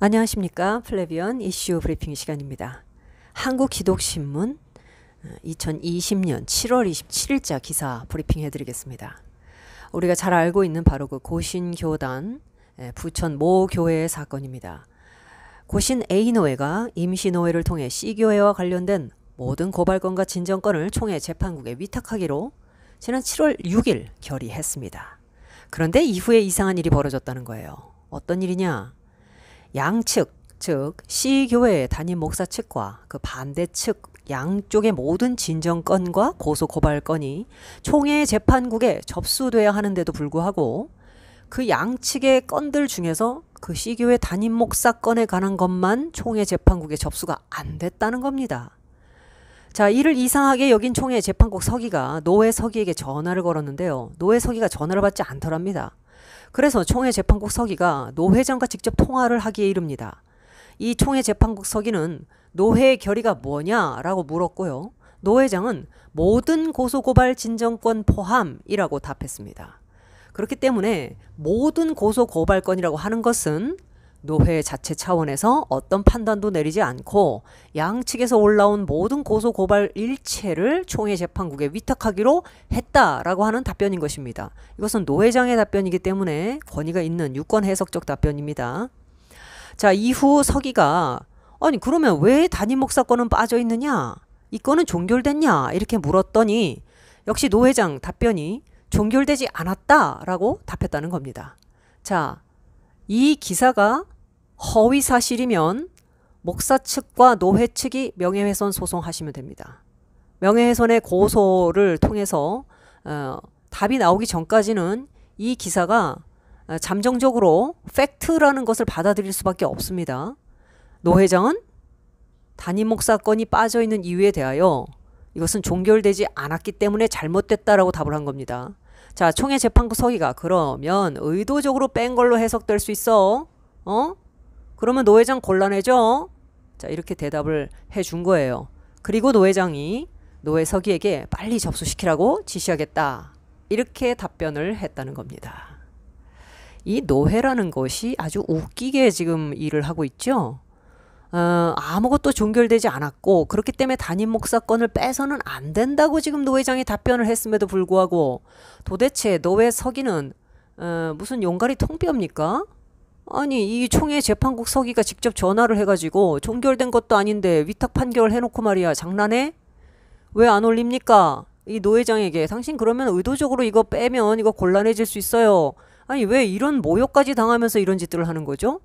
안녕하십니까 플레비언 이슈 브리핑 시간입니다. 한국기독신문 2020년 어, 7월 27일자 기사 브리핑 해드리겠습니다. 우리가 잘 알고 있는 바로 그 고신교단 예, 부천 모 교회의 사건입니다. 고신 A노회가 임시노회를 통해 C교회와 관련된 모든 고발건과 진정권을 총회 재판국에 위탁하기로 지난 7월 6일 결의했습니다. 그런데 이후에 이상한 일이 벌어졌다는 거예요. 어떤 일이냐? 양측 즉시 교회의 담임 목사 측과 그 반대 측 양쪽의 모든 진정권과 고소 고발권이 총회 재판국에 접수돼야 하는데도 불구하고 그 양측의 건들 중에서 그 C 교회 담임 목사 건에 관한 것만 총회 재판국에 접수가 안 됐다는 겁니다. 자, 이를 이상하게 여긴 총회 재판국 서기가 노회 서기에게 전화를 걸었는데요. 노회 서기가 전화를 받지 않더랍니다. 그래서 총회 재판국 서기가 노 회장과 직접 통화를 하기에 이릅니다. 이 총회 재판국 서기는 노회의 결의가 뭐냐라고 물었고요. 노 회장은 모든 고소고발 진정권 포함이라고 답했습니다. 그렇기 때문에 모든 고소고발건이라고 하는 것은 노회 자체 차원에서 어떤 판단도 내리지 않고 양측에서 올라온 모든 고소 고발 일체를 총회 재판국에 위탁하기로 했다라고 하는 답변인 것입니다. 이것은 노회장의 답변이기 때문에 권위가 있는 유권 해석적 답변입니다. 자, 이후 서기가 아니 그러면 왜단임 목사 건은 빠져 있느냐? 이 건은 종결됐냐? 이렇게 물었더니 역시 노회장 답변이 종결되지 않았다라고 답했다는 겁니다. 자, 이 기사가 허위 사실이면 목사 측과 노회 측이 명예훼손 소송하시면 됩니다. 명예훼손의 고소를 통해서 어, 답이 나오기 전까지는 이 기사가 어, 잠정적으로 팩트라는 것을 받아들일 수밖에 없습니다. 노 회장은 담임 목사 건이 빠져 있는 이유에 대하여 이것은 종결되지 않았기 때문에 잘못됐다라고 답을 한 겁니다. 자, 총회 재판부 서기가 그러면 의도적으로 뺀 걸로 해석될 수 있어. 어? 그러면 노회장 곤란해져. 자, 이렇게 대답을 해 준 거예요. 그리고 노회장이 노회서기에게 빨리 접수시키라고 지시하겠다. 이렇게 답변을 했다는 겁니다. 이 노회라는 것이 아주 웃기게 지금 일을 하고 있죠. 어, 아무것도 종결되지 않았고 그렇기 때문에 단임 목사권을 빼서는 안 된다고 지금 노회장이 답변을 했음에도 불구하고 도대체 노회 서기는 어, 무슨 용가리 통뼈합니까 아니 이 총회 재판국 서기가 직접 전화를 해가지고 종결된 것도 아닌데 위탁 판결을 해놓고 말이야 장난해? 왜 안 올립니까? 이 노회장에게 당신 그러면 의도적으로 이거 빼면 이거 곤란해질 수 있어요. 아니 왜 이런 모욕까지 당하면서 이런 짓들을 하는 거죠?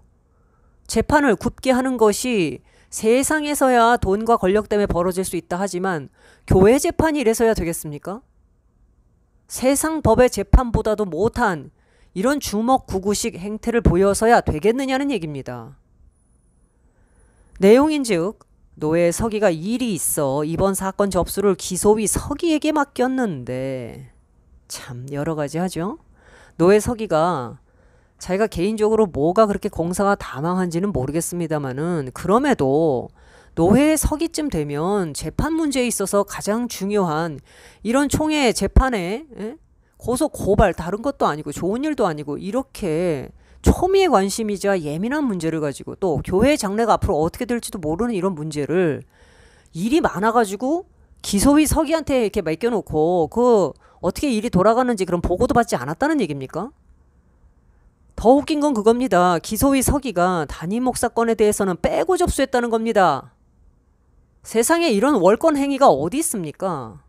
재판을 굽게 하는 것이 세상에서야 돈과 권력 때문에 벌어질 수 있다 하지만 교회 재판이 이래서야 되겠습니까? 세상 법의 재판보다도 못한 이런 주먹구구식 행태를 보여서야 되겠느냐는 얘기입니다. 내용인즉 노예 서기가 일이 있어 이번 사건 접수를 기소위 서기에게 맡겼는데 참 여러 가지 하죠. 노예 서기가 자기가 개인적으로 뭐가 그렇게 공사가 다망한지는 모르겠습니다만은 그럼에도 노회 서기쯤 되면 재판 문제에 있어서 가장 중요한 이런 총회 재판에 예? 고소 고발 다른 것도 아니고 좋은 일도 아니고 이렇게 초미의 관심이자 예민한 문제를 가지고 또 교회 장래가 앞으로 어떻게 될지도 모르는 이런 문제를 일이 많아가지고 기소위 서기한테 이렇게 맡겨놓고 그 어떻게 일이 돌아가는지 그런 보고도 받지 않았다는 얘기입니까? 더 웃긴 건 그겁니다. 기소위 서기가 단임 목사건에 대해서는 빼고 접수했다는 겁니다. 세상에 이런 월권 행위가 어디 있습니까?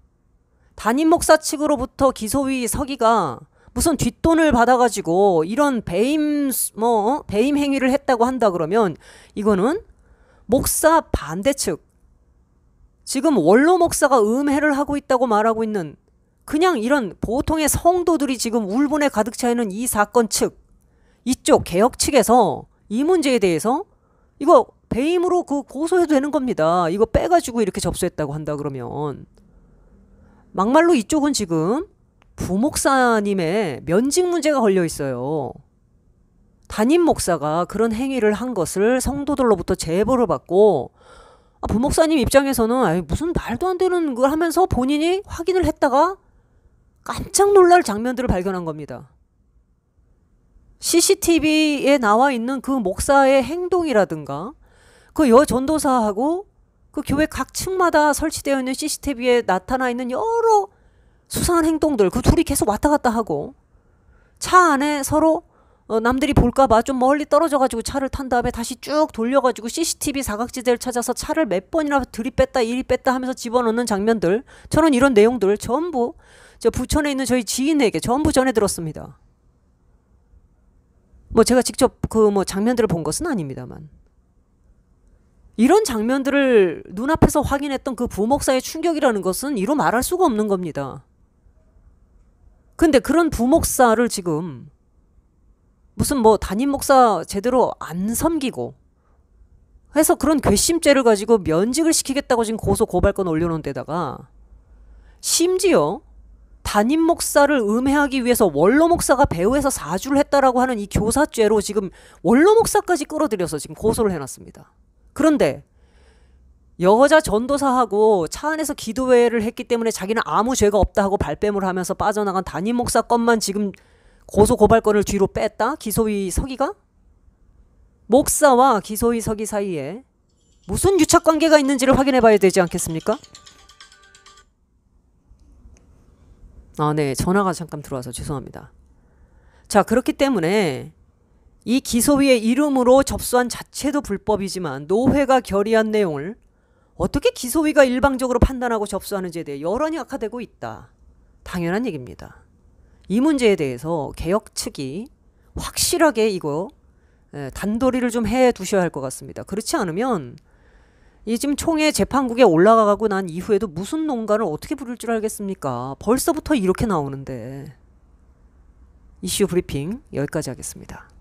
단임 목사 측으로부터 기소위 서기가 무슨 뒷돈을 받아가지고 이런 배임 뭐 어? 배임 행위를 했다고 한다 그러면 이거는 목사 반대 측 지금 원로 목사가 음해를 하고 있다고 말하고 있는 그냥 이런 보통의 성도들이 지금 울분에 가득 차 있는 이 사건 측 이쪽 개혁 측에서 이 문제에 대해서 이거 배임으로 그 고소해도 되는 겁니다. 이거 빼가지고 이렇게 접수했다고 한다 그러면 막말로 이쪽은 지금 부목사님의 면직 문제가 걸려 있어요. 담임 목사가 그런 행위를 한 것을 성도들로부터 제보를 받고 아, 부목사님 입장에서는 아니, 무슨 말도 안 되는 걸 하면서 본인이 확인을 했다가 깜짝 놀랄 장면들을 발견한 겁니다. CCTV에 나와 있는 그 목사의 행동이라든가 그 여 전도사하고 그 교회 각 층마다 설치되어 있는 CCTV에 나타나 있는 여러 수상한 행동들 그 둘이 계속 왔다 갔다 하고 차 안에 서로 어, 남들이 볼까봐 좀 멀리 떨어져가지고 차를 탄 다음에 다시 쭉 돌려가지고 CCTV 사각지대를 찾아서 차를 몇 번이나 들이뺐다 이리 뺐다 하면서 집어넣는 장면들 저는 이런 내용들 전부 저 부천에 있는 저희 지인에게 전부 전해 들었습니다. 뭐 제가 직접 그 뭐 장면들을 본 것은 아닙니다만 이런 장면들을 눈앞에서 확인했던 그 부목사의 충격이라는 것은 이루 말할 수가 없는 겁니다. 근데 그런 부목사를 지금 무슨 뭐 담임 목사 제대로 안 섬기고 해서 그런 괘씸죄를 가지고 면직을 시키겠다고 지금 고소 고발권 올려놓은 데다가 심지어 담임 목사를 음해하기 위해서 원로 목사가 배우에서 사주를 했다라고 하는 이 교사죄로 지금 원로 목사까지 끌어들여서 지금 고소를 해놨습니다. 그런데 여자 전도사하고 차 안에서 기도회를 했기 때문에 자기는 아무 죄가 없다 하고 발뺌을 하면서 빠져나간 담임 목사 건만 지금 고소 고발건을 뒤로 뺐다? 기소위 서기가? 목사와 기소위 서기 사이에 무슨 유착 관계가 있는지를 확인해 봐야 되지 않겠습니까? 아, 네. 전화가 잠깐 들어와서 죄송합니다. 자, 그렇기 때문에 이 기소위의 이름으로 접수한 자체도 불법이지만 노회가 결의한 내용을 어떻게 기소위가 일방적으로 판단하고 접수하는지에 대해 여론이 악화되고 있다. 당연한 얘기입니다. 이 문제에 대해서 개혁 측이 확실하게 이거 단도리를 좀 해 두셔야 할 것 같습니다. 그렇지 않으면 이 지금 총회 재판국에 올라가고 난 이후에도 무슨 농가를 어떻게 부를 줄 알겠습니까? 벌써부터 이렇게 나오는데. 이슈 브리핑 여기까지 하겠습니다.